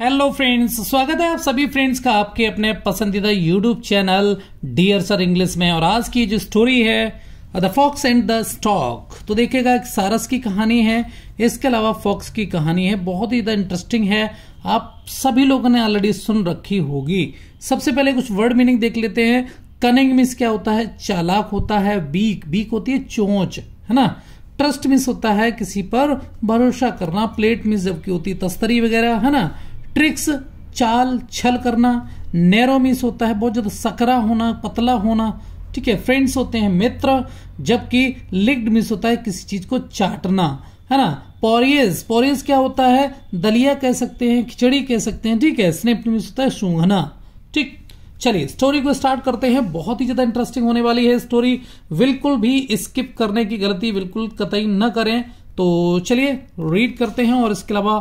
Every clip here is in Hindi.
हेलो फ्रेंड्स स्वागत है आप सभी फ्रेंड्स का आपके अपने पसंदीदा YouTube channel dear sir English में और आज की जो स्टोरी है the fox and the stork तो देखिएगा एक सारस की कहानी है इसके अलावा फॉक्स की कहानी है बहुत ही इंटरेस्टिंग है आप सभी लोगों ने ऑलरेडी सुन रखी होगी सबसे पहले कुछ वर्ड मीनिंग देख लेते हैं कनिंग मिस क्या होता है चालाक होता है बीक बीक होती है चोंच है ना ट्रस्ट मिस होता है किसी पर भरोसा करना प्लेट मिस जबकि होती तस्तरी वगैरह है ना ट्रिक्स चाल छल करना नैरो मीन्स होता है बहुत ज़्यादा सकरा होना पतला होना ठीक है फ्रेंड्स होते हैं मित्र जबकि लिग्ड मीन्स होता है किसी चीज़ को चाटना है ना पोरियस पोरियस क्या होता है दलिया कह सकते हैं खिचड़ी कह सकते हैं ठीक है स्नेप्ड मीन्स होता है सूंघना ठीक चलिए स्टोरी को स्टार्ट करते हैं बहुत ही ज्यादा इंटरेस्टिंग होने वाली है स्टोरी बिल्कुल भी स्किप करने की गलती बिल्कुल कतई न करें तो चलिए रीड करते हैं और इसके अलावा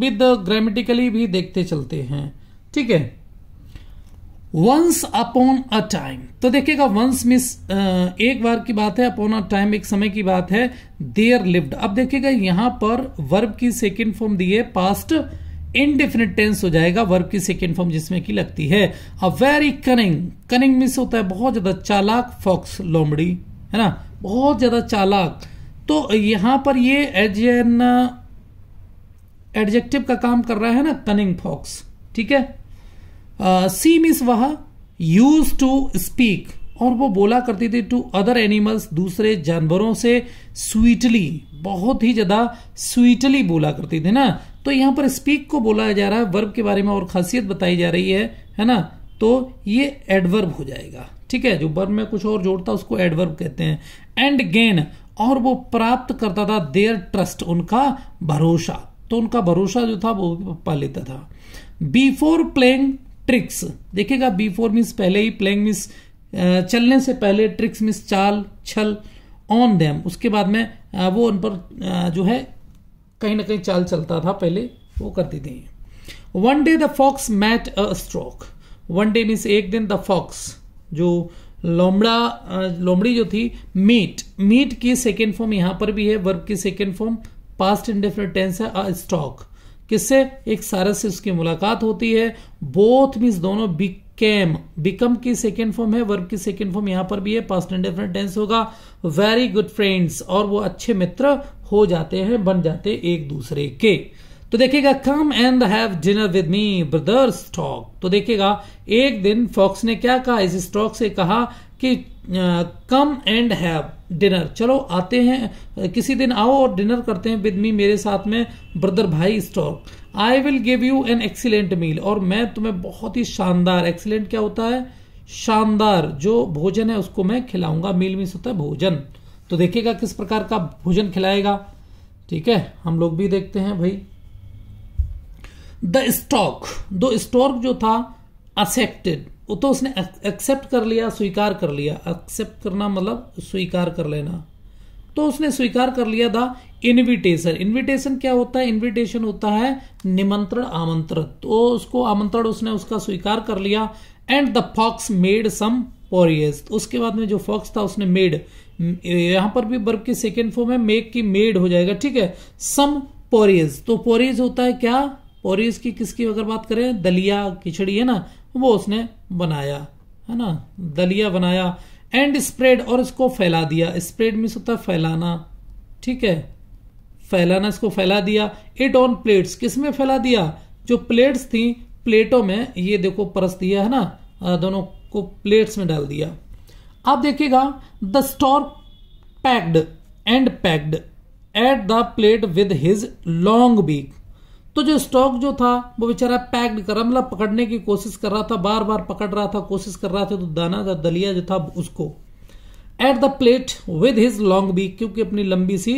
विद ग्रामेटिकली भी देखते चलते हैं ठीक है वंस अपॉन अ टाइम तो देखिएगा वंस मिस एक बार की बात है अपॉन अ टाइम एक समय की बात है देयर लिव्ड अब देखिएगा यहां पर वर्ब की सेकेंड फॉर्म दी है पास्ट इनडिफिनिट टेंस हो जाएगा वर्ब की सेकेंड फॉर्म जिसमें की लगती है अ वेरी कनिंग कनिंग मिस होता है बहुत ज्यादा चालाक फॉक्स लोमड़ी है ना बहुत ज्यादा चालाक तो यहां पर ये एज एन एडजेक्टिव का काम कर रहा है ना कनिंग फॉक्स ठीक है सी मीन्स वह यूज टू स्पीक और वो बोला करती थी टू अदर एनिमल्स दूसरे जानवरों से स्वीटली बहुत ही ज़्यादा स्वीटली बोला करती थी ना तो यहां पर स्पीक को बोला जा रहा है वर्ब के बारे में और खासियत बताई जा रही है है ना तो ये एडवर्ब हो जाएगा ठीक है जो वर्ब में कुछ और जोड़ता उसको एडवर्ब कहते हैं एंड गेन और वो प्राप्त करता था देयर ट्रस्ट उनका भरोसा तो उनका भरोसा जो था वो पा लेता था बीफोर प्लेइंग ट्रिक्स देखिएगा बीफोर मीन्स पहले ही प्लेइंग मीन्स चलने से पहले ट्रिक्स मीन्स चाल छल ऑन देम उसके बाद में वो उन पर जो है कहीं ना कहीं चाल चलता था पहले वो करते थे one day the fox met a stork one day means एक दिन द फॉक्स जो लोमड़ा लोमड़ी जो थी मीट मीट की सेकेंड फॉर्म यहां पर भी है वर्ब की second form past indefinite tense है स्टॉक किससे एक सारस से उसकी मुलाकात होती है बोथ मीन्स दोनों बिकेम बिकम की सेकेंड फॉर्म है वर्ब की सेकेंड फॉर्म यहां पर भी है पास्ट इंडेफिनेट टेंस होगा वेरी गुड फ्रेंड्स और वो अच्छे मित्र हो जाते हैं बन जाते एक दूसरे के तो देखिएगा come and have dinner with me brother stork तो देखिएगा एक दिन फॉक्स ने क्या कहा इस स्टॉक से कहा कि कम एंड हैव डिनर चलो आते हैं किसी दिन आओ और डिनर करते हैं विद मी मेरे साथ में ब्रदर भाई stork I will give you an excellent meal और मैं तुम्हें बहुत ही शानदार एक्सीलेंट क्या होता है शानदार जो भोजन है उसको मैं खिलाऊंगा मील मीस होता है भोजन तो देखिएगा किस प्रकार का भोजन खिलाएगा ठीक है हम लोग भी देखते हैं भाई द स्टॉक दो स्टॉक जो था एक्सेप्टेड वो तो उसने एक्सेप्ट कर लिया स्वीकार कर लिया एक्सेप्ट करना मतलब स्वीकार कर लेना तो उसने स्वीकार कर लिया था इनविटेशन इनविटेशन क्या होता है इनविटेशन होता है निमंत्रण आमंत्रण तो उसको आमंत्रण उसने उसका स्वीकार कर लिया and the fox made some porridge उसके बाद में जो फॉक्स था उसने मेड यहां पर भी बर्फ की सेकेंड फॉर्म है मेक की मेड हो जाएगा ठीक है सम पोरियस तो पोरियस होता है क्या और इसकी किसकी अगर बात करें दलिया खिचड़ी है ना वो उसने बनाया है ना दलिया बनाया एंड स्प्रेड और इसको फैला दिया स्प्रेड मीन्स होता है फैलाना ठीक है फैलाना इसको फैला दिया इट ऑन प्लेट्स किस में फैला दिया जो प्लेट्स थी प्लेटों में ये देखो परस दिया है ना दोनों को प्लेट्स में डाल दिया आप देखिएगा the stork pecked and pecked at the plate with his long beak तो जो स्टॉक जो था वो बेचारा पैक्ड कर रहा मतलब पकड़ने की कोशिश कर रहा था बार बार पकड़ रहा था कोशिश कर रहा था तो दाना का दलिया जो था उसको at the plate with his long beak क्योंकि अपनी लंबी सी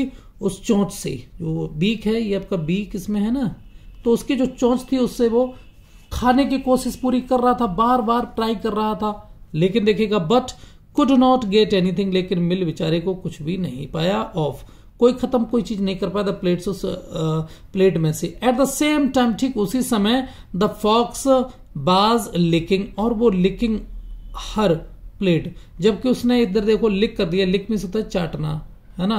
उस चोंच से जो बीक है ये आपका बीक इसमें है ना तो उसकी जो चोंच थी उससे वो खाने की कोशिश पूरी कर रहा था बार बार ट्राई कर रहा था लेकिन देखिएगा but could not get anything लेकिन मिल बेचारे को कुछ भी नहीं पाया ऑफ कोई खत्म कोई चीज नहीं कर पाया द उस प्लेट में से एट द सेम टाइम ठीक उसी समय द फॉक्स बाज लिकिंग और वो लिकिंग हर प्लेट जबकि उसने इधर देखो लिक कर दिया लिक में सोता है चाटना है ना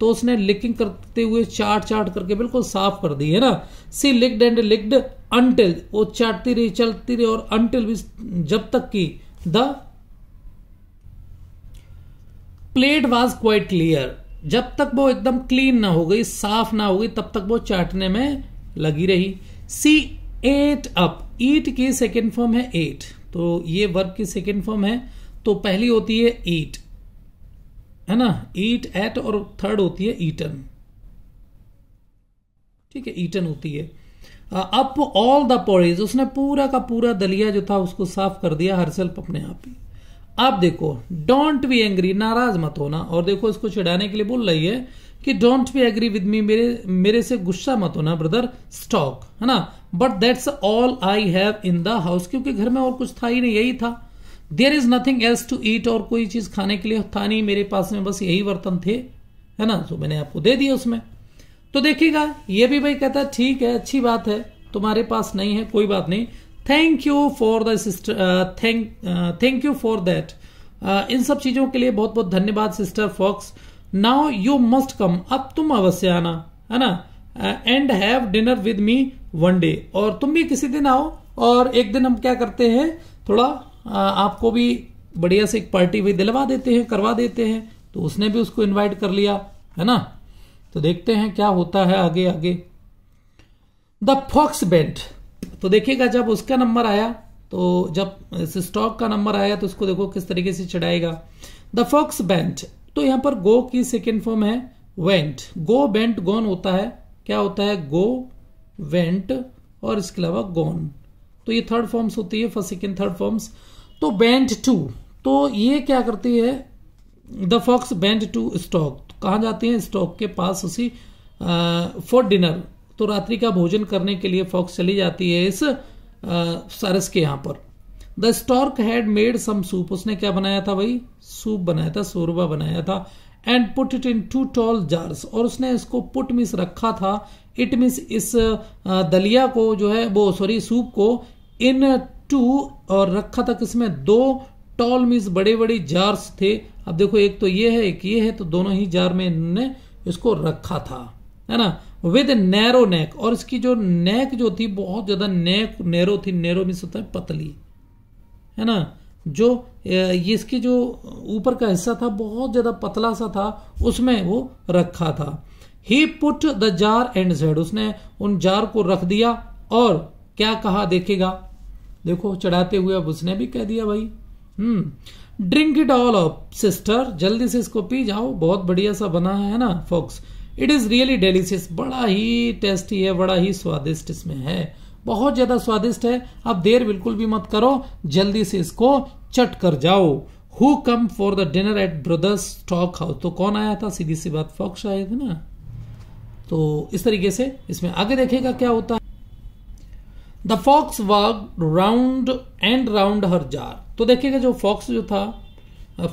तो उसने लिकिंग करते हुए चाट चाट करके बिल्कुल साफ कर दी है ना she licked and licked until वो चाटती रही चलती रही और अंटिल भी जब तक की the plate was quite clear जब तक वो एकदम क्लीन ना हो गई साफ ना हो गई तब तक वो चाटने में लगी रही सी एट अप ईट की सेकेंड फॉर्म है एट तो ये वर्ब की सेकेंड फॉर्म है तो पहली होती है ईट है ना ईट एट और थर्ड होती है ईटन ठीक है ईटन होती है अप ऑल द पोरिज उसने पूरा का पूरा दलिया जो था उसको साफ कर दिया सेल्फ अपने आप ही आप देखो डोंट बी एंग्री नाराज मत होना और देखो इसको चिढ़ाने के लिए बोल रही है कि don't be agree with me मेरे मेरे से गुस्सा मत होना ब्रदर स्टॉक है ना but that's all I have in the house क्योंकि घर में और कुछ था ही नहीं यही था there is nothing else to eat और कोई चीज खाने के लिए था नहीं मेरे पास में बस यही बर्तन थे है ना तो मैंने आपको दे दिया उसमें तो देखिएगा ये भी भाई कहता है ठीक है अच्छी बात है तुम्हारे पास नहीं है कोई बात नहीं thank you for the sister thank thank you for that इन सब चीज़ों के लिए बहुत बहुत धन्यवाद sister fox now you must come अब तुम अवश्य आना है ना and have dinner with me one day और तुम भी किसी दिन आओ और एक दिन हम क्या करते हैं थोड़ा uh, आपको भी बढ़िया से एक पार्टी भी दिलवा देते हैं करवा देते हैं तो उसने भी उसको इनवाइट कर लिया है ना तो देखते हैं क्या होता है आगे आगे द फॉक्स बेंट तो देखिएगा जब उसका नंबर आया तो जब स्टॉक का नंबर आया तो उसको देखो किस तरीके से चढ़ाएगा द फॉक्स बेंट तो यहां पर गो की सेकेंड फॉर्म है वेंट गो बेंट गोन होता है क्या होता है गो वेंट और इसके अलावा गोन तो ये थर्ड फॉर्म्स होती है फर्स्ट सेकेंड थर्ड फॉर्म्स तो बेंट टू तो ये क्या करती है the fox bent to stork कहा जाती है स्टॉक के पास उसी फॉर डिनर तो रात्रि का भोजन करने के लिए फॉक्स चली जाती है इस सरस के यहाँ पर the stork had made some soup उसने क्या बनाया था भाई सूप बनाया था सोरबा बनाया था and put it into tall jars और उसने इसको पुट मीस रखा था इट मीस इस दलिया को जो है वो सॉरी सूप को इन टू और रखा था किसमें दो टॉल मीस बड़े बड़े जार्स थे अब देखो एक तो ये है एक ये है तो दोनों ही जार में इसको रखा था है ना विद नैरो नेक और इसकी जो नेक जो थी बहुत ज़्यादा नेक नैरो थी नैरो मीन्स होता है पतली है ना जो ये इसकी जो ऊपर का हिस्सा था बहुत ज़्यादा पतला सा था उसमें वो रखा था he put the jar and जेड उसने उन जार को रख दिया और क्या कहा देखेगा देखो चढ़ाते हुए अब उसने भी कह दिया भाई hmm drink it all of sister जल्दी से इसको पी जाओ बहुत बढ़िया सा बना है ना fox it is really delicious बड़ा ही टेस्टी है बड़ा ही स्वादिष्ट इसमें है बहुत ज़्यादा स्वादिष्ट है अब देर बिल्कुल भी मत करो जल्दी से इसको चट कर जाओ who come for the dinner at brother's stork house तो कौन आया था सीधी सी बात फॉक्स आए थे ना तो इस तरीके से इसमें आगे देखेगा क्या होता है the fox work round and round her jar तो देखिएगा जो फॉक्स जो था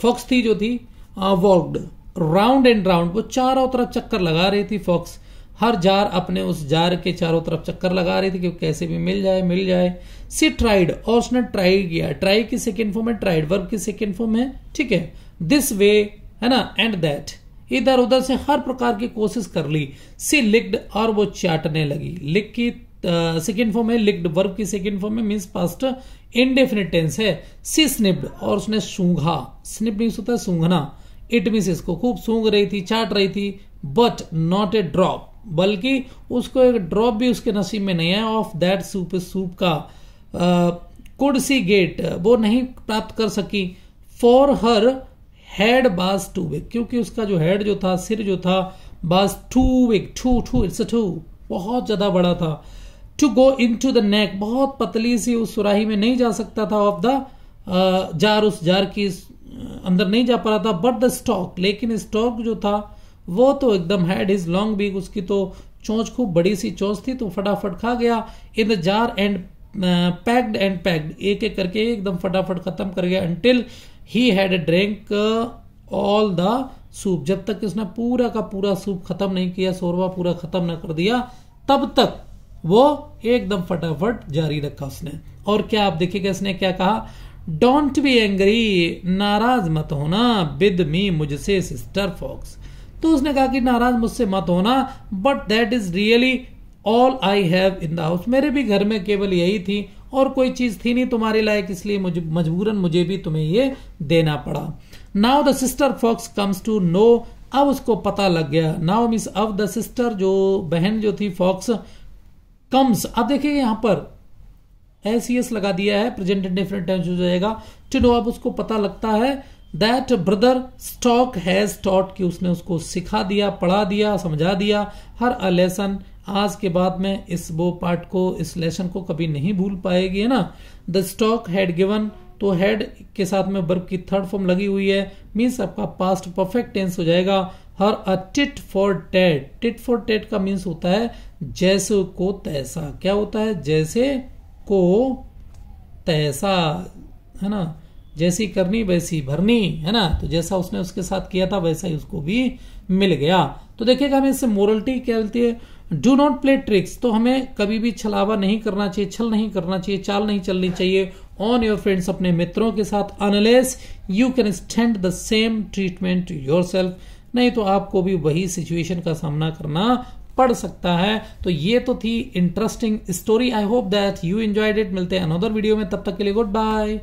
फॉक्स थी जो थी worked uh, round and round वो चारों तरफ चक्कर लगा रही थी फॉक्स हर जार अपने उस जार के चारों तरफ चक्कर लगा रही थी कि कैसे भी मिल जाए मिल जाए सी ट्राइड और उसने ट्राई किया ट्राई की सेकेंड फॉर्म है ट्राइड वर्ब की सेकेंड फॉर्म है ठीक है दिस वे है ना एंड दैट इधर उधर से हर प्रकार की कोशिश कर ली सी लिक्ड और वो चाटने लगी लिक की सेकेंड फॉर्म है लिक्ड वर्ब की सेकेंड फॉर्म है मीन्स पास्ट इनडेफिनिट टेंस है सी स्निप्ड और उसने सूंघा स्निप मीन्स होता है सूंघना इट मीन इसको खूब सूंघ रही थी चाट रही थी बट नॉट ए ड्रॉप बल्कि उसको एक ड्रॉप भी उसके नसीब में नहीं है ऑफ दैट सूप सूप का कुड गेट वो नहीं प्राप्त कर सकी for her head was too big क्योंकि उसका जो हेड जो था सिर जो था was too big too too it's too बहुत ज्यादा बड़ा था to go into the neck बहुत पतली सी उस सुराही में नहीं जा सकता था ऑफ द जार उस जार की अंदर नहीं जा पा रहा था बट द स्टॉक लेकिन स्टॉक जो था वो तो एकदम हैड इज लॉन्ग बीक उसकी तो चोंच खूब बड़ी सी चोंच थी तो फटाफट खा गया in the jar and pecked and pecked एक एक करके एकदम फटाफट खत्म कर गया until he had drink all the soup जब तक इसने पूरा का पूरा सूप खत्म नहीं किया शोरबा पूरा खत्म ना कर दिया तब तक वो एकदम फटाफट जारी रखा उसने और क्या आप देखिएगा इसने क्या कहा डोंट बी एंग्री नाराज मत होना विद मी मुझसे सिस्टर फॉक्स तो उसने कहा कि नाराज मुझसे मत होना but that is really all I have in the house मेरे भी घर में केवल यही थी और कोई चीज थी नहीं तुम्हारे लायक इसलिए मजबूरन मुझे भी तुम्हें ये देना पड़ा now the sister fox comes to know अब उसको पता लग गया नाउ मिस अब द सिस्टर जो बहन जो थी फॉक्स कम्स अब देखिए यहां पर एल एस लगा दिया है प्रेजेंट एंड डिफरेंट टेंस हो जाएगा चलो अब उसको पता लगता है that brother stork has taught कि उसने उसको सिखा दिया पढ़ा दिया समझा दिया हर अ लेसन आज के बाद में इस वो पार्ट को इस लेसन को कभी नहीं भूल पाएगी है ना the stork had given to had के साथ में वर्ब की थर्ड फॉर्म लगी हुई है मीन्स आपका पास्ट परफेक्ट टेंस हो जाएगा हर a tit for tat tit for tat का मीन्स होता है जैसे को तैसा क्या होता है जैसे को तैसा है ना जैसी करनी वैसी भरनी है ना तो जैसा उसने उसके साथ किया था वैसा ही उसको भी मिल गया तो देखिएगा हमें इससे मोरलिटी क्या मिलती है डू नॉट प्ले ट्रिक्स तो हमें कभी भी छलावा नहीं करना चाहिए छल नहीं करना चाहिए चाल नहीं चलनी चाहिए ऑन योर फ्रेंड्स अपने मित्रों के साथ unless you can stand the same treatment yourself नहीं तो आपको भी वही सिचुएशन का सामना करना पढ़ सकता है तो ये तो थी interesting story I hope that you enjoyed it मिलते हैं अनदर वीडियो में तब तक के लिए गुड बाय